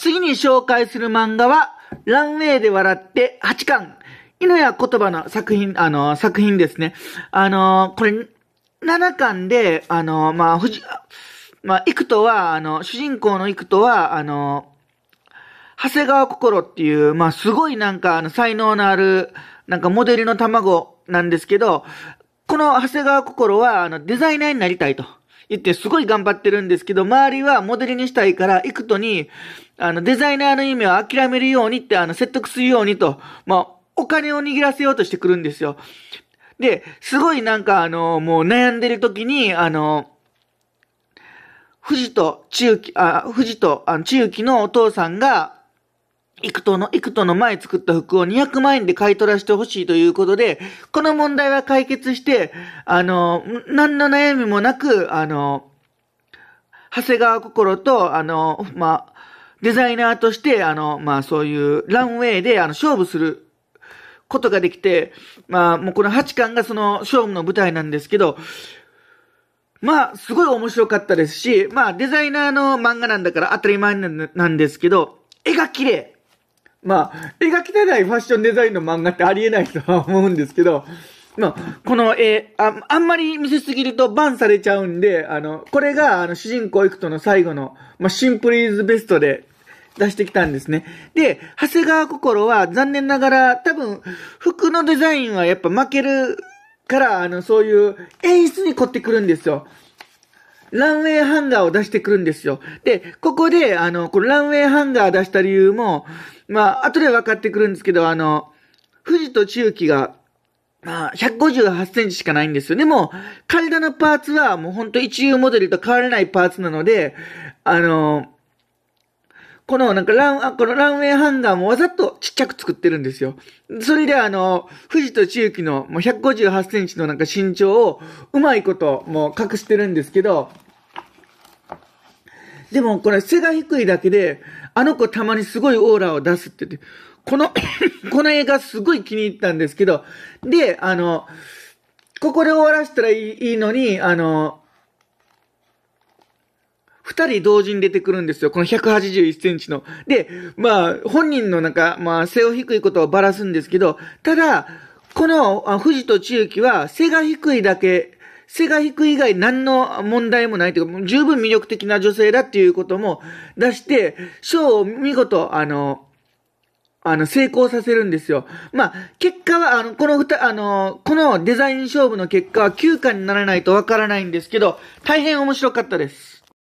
次に紹介する漫画は、ランウェイで笑って8巻。犬や言葉の作品、あの、作品ですね。あの、これ、7巻で、あの、まあ、ふじ、まあ、クトは、あの、主人公のイクトは、あの、長谷川心っていう、まあ、すごいなんか、あの、才能のある、なんかモデルの卵なんですけど、この長谷川心は、あの、デザイナーになりたいと言って、すごい頑張ってるんですけど、周りはモデルにしたいから、イクトに、あの、デザイナーの夢を諦めるようにって、あの、説得するようにと、まあ、お金を握らせようとしてくるんですよ。で、すごいなんかあの、もう悩んでる時に、あの、富士と千雪、あ、富士との千雪のお父さんが、幾との、幾との前作った服を200万円で買い取らせてほしいということで、この問題は解決して、あの、何の悩みもなく、あの、長谷川心と、あの、まあ、デザイナーとして、あの、まあ、そういうランウェイで、あの、勝負することができて、まあ、もうこの八巻がその勝負の舞台なんですけど、まあ、すごい面白かったですし、まあ、デザイナーの漫画なんだから当たり前なんですけど、絵が綺麗。まあ、絵が汚いファッションデザインの漫画ってありえないとは思うんですけど、まあ、この絵、あ、あんまり見せすぎるとバンされちゃうんで、あの、これが、あの、主人公いくとの最後の、まあ、シンプルイズベストで、出してきたんですね。で、長谷川心は残念ながら多分服のデザインはやっぱ負けるから、あの、そういう演出に凝ってくるんですよ。ランウェイハンガーを出してくるんですよ。で、ここで、あの、このランウェイハンガー出した理由も、まあ、後で分かってくるんですけど、あの、富士と中期が、まあ、158センチしかないんですよ。でも、体のパーツはもうほんと一流モデルと変わらないパーツなので、あの、このなんかラン、このランウェイハンガーもわざとちっちゃく作ってるんですよ。それであの、富士と千雪のもう158センチのなんか身長をうまいこともう隠してるんですけど、でもこれ背が低いだけで、あの子たまにすごいオーラを出すって言って、この この映画すごい気に入ったんですけど、で、あの、ここで終わらせたらいいのに、あの、二人同時に出てくるんですよ。この181センチの。で、まあ、本人のなんか、まあ、背を低いことをばらすんですけど、ただ、この、富士と千雪は、背が低いだけ、背が低い以外何の問題もないというか、十分魅力的な女性だっていうことも出して、賞を見事、あの、あの、成功させるんですよ。まあ、結果は、あの、この二、あの、このデザイン勝負の結果は9巻にならないとわからないんですけど、大変面白かったです。